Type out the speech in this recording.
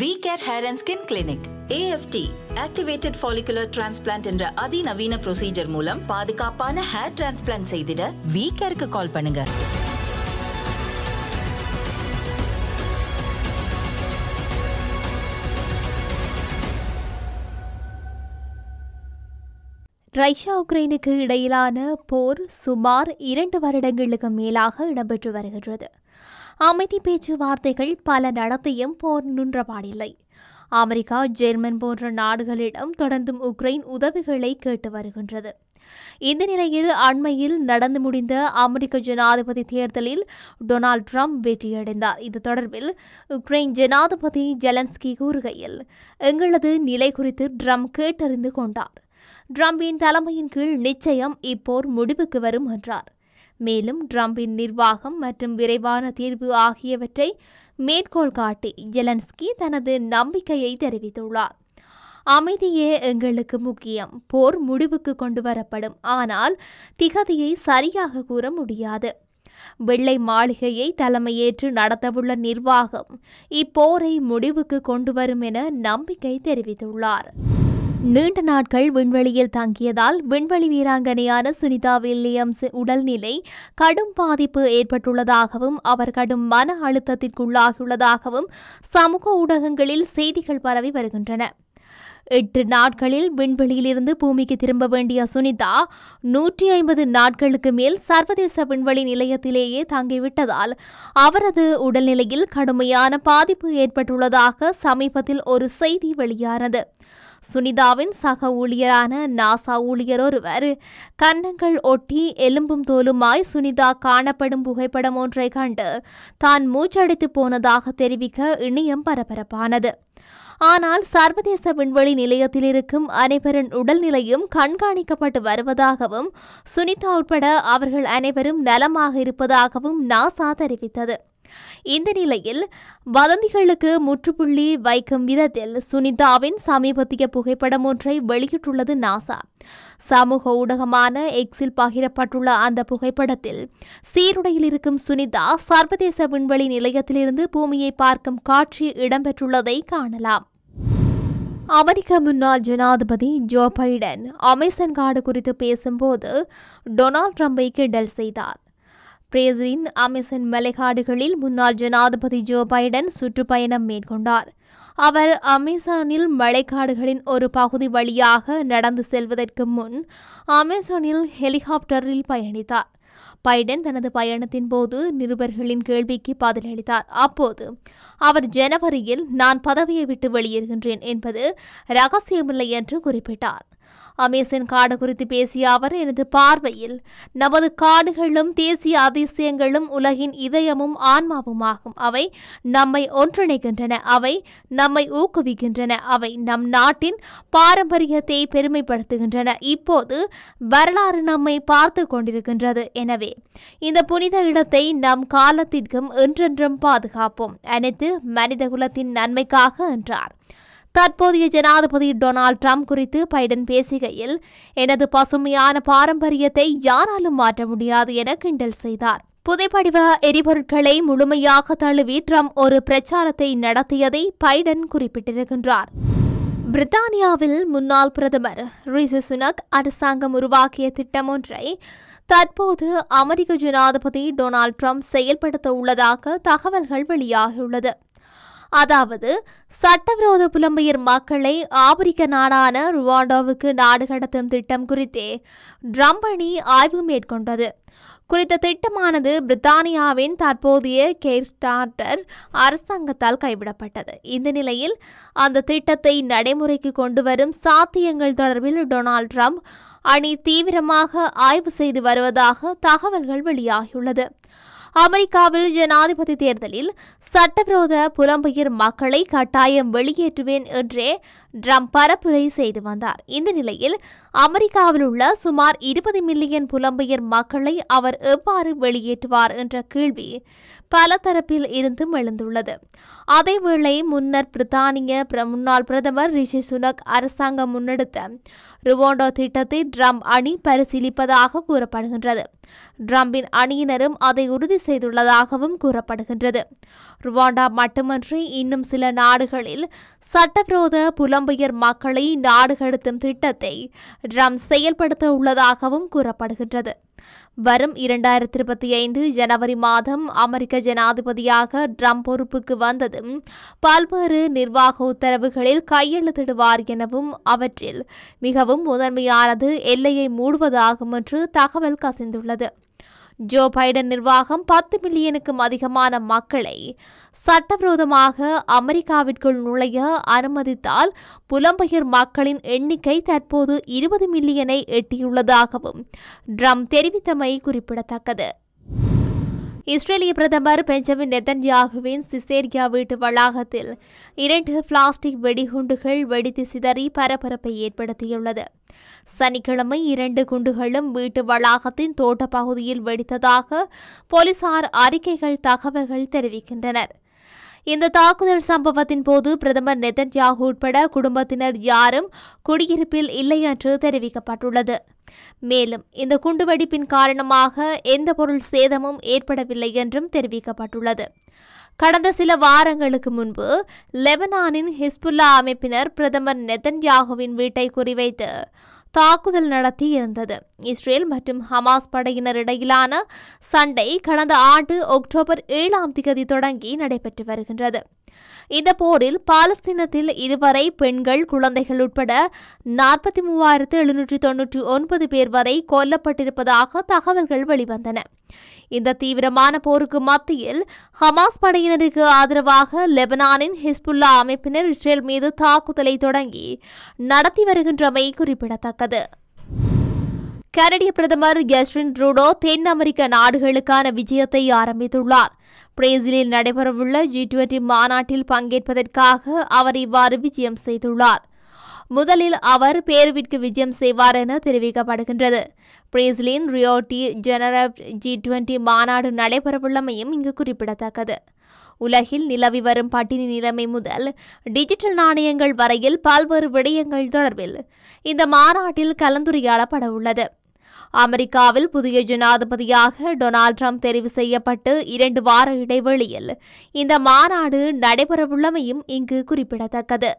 we Care Hair and Skin Clinic AFT activated follicular transplant என்ற அதிநவீன procedure மூலம் பாதுகாப்பான ஹேர் டிரான்ஸ்பிளான்ட் செய்திட வி கேருக்கு கால் பண்ணுங்க ரஷ்யா உக்ரைனுக்கு இடையிலான போர் சுமார் இரண்டு வருடங்களுக்கு மேலாக இடம்பெற்று வருகின்றது அமைதி பேச்சுவார்த்தைகள் பல நடத்தியும் போர் நின்றபாடில்லை அமெரிக்கா ஜெர்மன் போன்ற நாடுகளிடம் தொடர்ந்தும் உக்ரைன் உதவிகளை கேட்டு வருகின்றது இந்த நிலையில் அண்மையில் நடந்து முடிந்த அமெரிக்க ஜனாதிபதி தேர்தலில் டொனால்ட் ட்ரம்ப் வெற்றியடைந்தார் இது தொடர்பில் உக்ரைன் ஜனாதிபதி ஜெலன்ஸ்கி கூறுகையில் எங்களது நிலை குறித்து டிரம்ப் கேட்டறிந்து கொண்டார் ட்ரம்பின் தலைமையின் கீழ் நிச்சயம் இப்போர் முடிவுக்கு வரும் என்றார் மேலும் ட்ரம்பின் நிர்வாகம் மற்றும் விரைவான தீர்வு ஆகியவற்றை மேற்கோள் காட்டி ஜெலன்ஸ்கி தனது நம்பிக்கையை தெரிவித்துள்ளார் அமைதியே எங்களுக்கு முக்கியம் போர் முடிவுக்கு கொண்டு வரப்படும் ஆனால் திகதியை சரியாக கூற முடியாது வெள்ளை மாளிகையை தலைமையேற்று நடத்தவுள்ள நிர்வாகம் இப்போரை முடிவுக்கு கொண்டு வரும் என நம்பிக்கை தெரிவித்துள்ளார் நீண்ட நாட்கள் விண்வெளியில் தங்கியதால் விண்வெளி வீராங்கனையான சுனிதா வில்லியம்ஸ் உடல்நிலை கடும் பாதிப்பு ஏற்பட்டுள்ளதாகவும் அவர் கடும் மன அழுத்தத்திற்குள்ளாகியுள்ளதாகவும் சமூக ஊடகங்களில் செய்திகள் பரவி வருகின்றன எட்டு நாட்களில் விண்வெளியிலிருந்து பூமிக்கு திரும்ப வேண்டிய சுனிதா நூற்றி ஐம்பது நாட்களுக்கு மேல் சர்வதேச விண்வெளி நிலையத்திலேயே தங்கிவிட்டதால் அவரது உடல்நிலையில் கடுமையான பாதிப்பு ஏற்பட்டுள்ளதாக சமீபத்தில் ஒரு செய்தி வெளியானது சுனிதாவின் சக ஊழியரான நாசா ஊழியர் ஒருவர் கன்னங்கள் ஒட்டி எலும்பும் தோலுமாய் சுனிதா காணப்படும் புகைப்படம் ஒன்றை கண்டு தான் மூச்சடைத்து போனதாக தெரிவிக்க இணையம் பரபரப்பானது ஆனால் சர்வதேச விண்வெளி நிலையத்தில் இருக்கும் அனைவரின் உடல்நிலையும் கண்காணிக்கப்பட்டு வருவதாகவும் சுனிதா உட்பட அவர்கள் அனைவரும் நலமாக இருப்பதாகவும் நாசா தெரிவித்தது இந்த நிலையில் வதந்திகளுக்கு முற்றுப்புள்ளி வைக்கும் விதத்தில் சுனிதாவின் சமீபத்திய புகைப்படம் ஒன்றை வெளியிட்டுள்ளது நாசா சமூக ஊடகமான எக்ஸில் பகிரப்பட்டுள்ள அந்த புகைப்படத்தில் சீருடையில் இருக்கும் சுனிதா சர்வதேச விண்வெளி நிலையத்திலிருந்து பூமியை பார்க்கும் காட்சி இடம்பெற்றுள்ளதை காணலாம் அமெரிக்க முன்னாள் ஜனாதிபதி ஜோ பைடன் அமேசன் காடு குறித்து பேசும்போது டொனால்ட் ட்ரம்பை கிண்டல் செய்தார் பிரேசிலின் அமேசன் மலைக்காடுகளில் முன்னாள் ஜனாதிபதி ஜோ பைடன் சுற்றுப்பயணம் மேற்கொண்டார் அவர் அமேசானில் மழைக்காடுகளின் ஒரு பகுதி வழியாக நடந்து செல்வதற்கு முன் அமேசானில் ஹெலிகாப்டரில் பயணித்தார் பைடன் தனது பயணத்தின் போது நிருபர்களின் கேள்விக்கு பதிலளித்தார் அப்போது அவர் ஜனவரியில் நான் பதவியை விட்டு வெளியேறுகின்றேன் என்பது ரகசியமில்லை என்று குறிப்பிட்டார் அமேசன் காடு குறித்து பேசிய அவர் எனது பார்வையில் நமது காடுகளும் தேசிய அதிசயங்களும் உலகின் இதயமும் ஆன்மாவுமாகும் அவை நம்மை ஒன்றிணைக்கின்றன அவை நம்மை ஊக்குவிக்கின்றன அவை நம் நாட்டின் பாரம்பரியத்தை பெருமைப்படுத்துகின்றன இப்போது வரலாறு நம்மை பார்த்து கொண்டிருக்கின்றது எனவே இந்த புனித இடத்தை நம் காலத்திற்கும் என்றென்றும் பாதுகாப்போம் அனைத்து மனித குலத்தின் நன்மைக்காக என்றார் தற்போதைய ஜனாதிபதி டொனால்டு ட்ரம்ப் குறித்து பைடன் பேசுகையில் எனது பசுமையான பாரம்பரியத்தை யாராலும் மாற்ற முடியாது என கிண்டல் செய்தார் புதைப்படிவ எரிபொருட்களை முழுமையாக தழுவி ட்ரம்ப் ஒரு பிரச்சாரத்தை நடத்தியதை பைடன் குறிப்பிட்டிருக்கின்றார் பிரித்தானியாவில் முன்னாள் பிரதமர் ரிசி சுனக் அரசாங்கம் உருவாக்கிய திட்டம் ஒன்றை தற்போது அமெரிக்க ஜனாதிபதி டொனால்ட் ட்ரம்ப் செயல்படுத்த உள்ளதாக தகவல்கள் வெளியாகியுள்ளது அதாவது சட்டவிரோத புலம்பெயர் மக்களை ஆப்பிரிக்க நாடான ருவாண்டாவுக்கு நாடு கடத்தும் திட்டம் குறித்தே அணி ஆய்வு மேற்கொண்டது குறித்த திட்டமானது பிரித்தானியாவின் தற்போதைய கேர்ஸ்டார்டர் அரசாங்கத்தால் கைவிடப்பட்டது இந்த நிலையில் அந்த திட்டத்தை நடைமுறைக்கு கொண்டு வரும் சாத்தியங்கள் தொடர்பில் டொனால்ட் ட்ரம்ப் அணி தீவிரமாக ஆய்வு செய்து வருவதாக தகவல்கள் வெளியாகியுள்ளது அமெரிக்காவில் ஜனாதிபதி தேர்தலில் சட்டவிரோத புலம்பெயர் மக்களை கட்டாயம் வெளியேற்றுவேன் என்றே டிரம்ப் பரப்புரை செய்து வந்தார் இந்த நிலையில் அமெரிக்காவில் உள்ள சுமார் இருபது மில்லியன் புலம்பெயர் மக்களை அவர் எவ்வாறு வெளியேற்றுவார் என்ற கேள்வி பல தரப்பில் இருந்தும் எழுந்துள்ளது அதேவேளை முன்னர் பிரித்தானிய முன்னாள் பிரதமர் ரிஷி சுனக் அரசாங்கம் முன்னெடுத்த ருவோண்டோ திட்டத்தை டிரம்ப் அணி பரிசீலிப்பதாக கூறப்படுகின்றது டிரம்பின் அணியினரும் அதை உறுதி செய்துள்ளதாகவும் கூறப்படுகின்றது ருவாண்டா மட்டுமன்றி இன்னும் சில நாடுகளில் சட்டவிரோத புலம் புலம்பெயர் மக்களை நாடுகடுத்தும் திட்டத்தை ட்ரம்ப் செயல்படுத்த உள்ளதாகவும் கூறப்படுகின்றது வரும் இரண்டாயிரத்தி இருபத்தி ஐந்து ஜனவரி மாதம் அமெரிக்க ஜனாதிபதியாக ட்ரம்ப் பொறுப்புக்கு வந்ததும் பல்வேறு நிர்வாக உத்தரவுகளில் கையெழுத்திடுவார் எனவும் அவற்றில் மிகவும் முதன்மையானது எல்லையை மூடுவதாகும் என்று தகவல் கசிந்துள்ளது ஜோ பைடன் நிர்வாகம் பத்து மில்லியனுக்கும் அதிகமான மக்களை சட்டவிரோதமாக அமெரிக்காவிற்குள் நுழைய அனுமதித்தால் புலம்பெயர் மக்களின் எண்ணிக்கை தற்போது இருபது மில்லியனை எட்டியுள்ளதாகவும் ட்ரம்ப் தெரிவித்தமை குறிப்பிடத்தக்கது இஸ்ரேலிய பிரதமர் பெஞ்சமின் நெதன்யாகுவின் சிசேரியா வீட்டு வளாகத்தில் இரண்டு பிளாஸ்டிக் வெடிகுண்டுகள் வெடித்து சிதறி பரபரப்பை ஏற்படுத்தியுள்ளது சனிக்கிழமை இரண்டு குண்டுகளும் வீட்டு வளாகத்தின் தோட்டப்பகுதியில் பகுதியில் வெடித்ததாக போலீசார் அறிக்கைகள் தகவல்கள் தெரிவிக்கின்றனர் இந்த தாக்குதல் சம்பவத்தின் போது பிரதமர் நெதன்யாகு உட்பட குடும்பத்தினர் யாரும் குடியிருப்பில் இல்லை என்று தெரிவிக்கப்பட்டுள்ளது மேலும் இந்த குண்டுவெடிப்பின் காரணமாக எந்த பொருள் சேதமும் ஏற்படவில்லை என்றும் தெரிவிக்கப்பட்டுள்ளது கடந்த சில வாரங்களுக்கு முன்பு லெபனானின் ஹிஸ்புல்லா அமைப்பினர் பிரதமர் நெதன்யாகுவின் வீட்டை குறிவைத்து தாக்குதல் நடத்தி இருந்தது இஸ்ரேல் மற்றும் ஹமாஸ் படையினர் இடையிலான சண்டை கடந்த ஆண்டு அக்டோபர் ஏழாம் தேதி தொடங்கி நடைபெற்று வருகின்றது இந்த போரில் பாலஸ்தீனத்தில் இதுவரை பெண்கள் குழந்தைகள் உட்பட நாற்பத்தி மூவாயிரத்து எழுநூற்றி தொன்னூற்றி ஒன்பது பேர் வரை கொல்லப்பட்டிருப்பதாக தகவல்கள் வெளிவந்தன இந்த தீவிரமான போருக்கு மத்தியில் ஹமாஸ் படையினருக்கு ஆதரவாக லெபனானின் ஹிஸ்புல்லா அமைப்பினர் இஸ்ரேல் மீது தாக்குதலை தொடங்கி நடத்தி வருகின்றமை குறிப்பிடத்தக்கது கனடிய பிரதமர் ஜஸ்டின் ட்ரூடோ தென் அமெரிக்க நாடுகளுக்கான விஜயத்தை ஆரம்பித்துள்ளார் பிரேசிலில் நடைபெறவுள்ள ஜி டுவெண்டி மாநாட்டில் பங்கேற்பதற்காக அவர் இவ்வாறு விஜயம் செய்துள்ளார் முதலில் அவர் பேருவிற்கு விஜயம் செய்வார் என தெரிவிக்கப்படுகின்றது பிரேசிலின் ரியோடி ஜெனரல் ஜி டுவெண்டி மாநாடு நடைபெறவுள்ளமையும் இங்கு குறிப்பிடத்தக்கது உலகில் நிலவி வரும் பட்டினி நிலைமை முதல் டிஜிட்டல் நாணயங்கள் வரையில் பல்வேறு விடயங்கள் தொடர்பில் இந்த மாநாட்டில் கலந்துரையாடப்பட உள்ளது அமெரிக்காவில் புதிய ஜனாதிபதியாக டொனால்ட் ட்ரம்ப் தெரிவு செய்யப்பட்டு இரண்டு வார இடைவெளியில் இந்த மாநாடு நடைபெறவுள்ளமையும் இங்கு குறிப்பிடத்தக்கது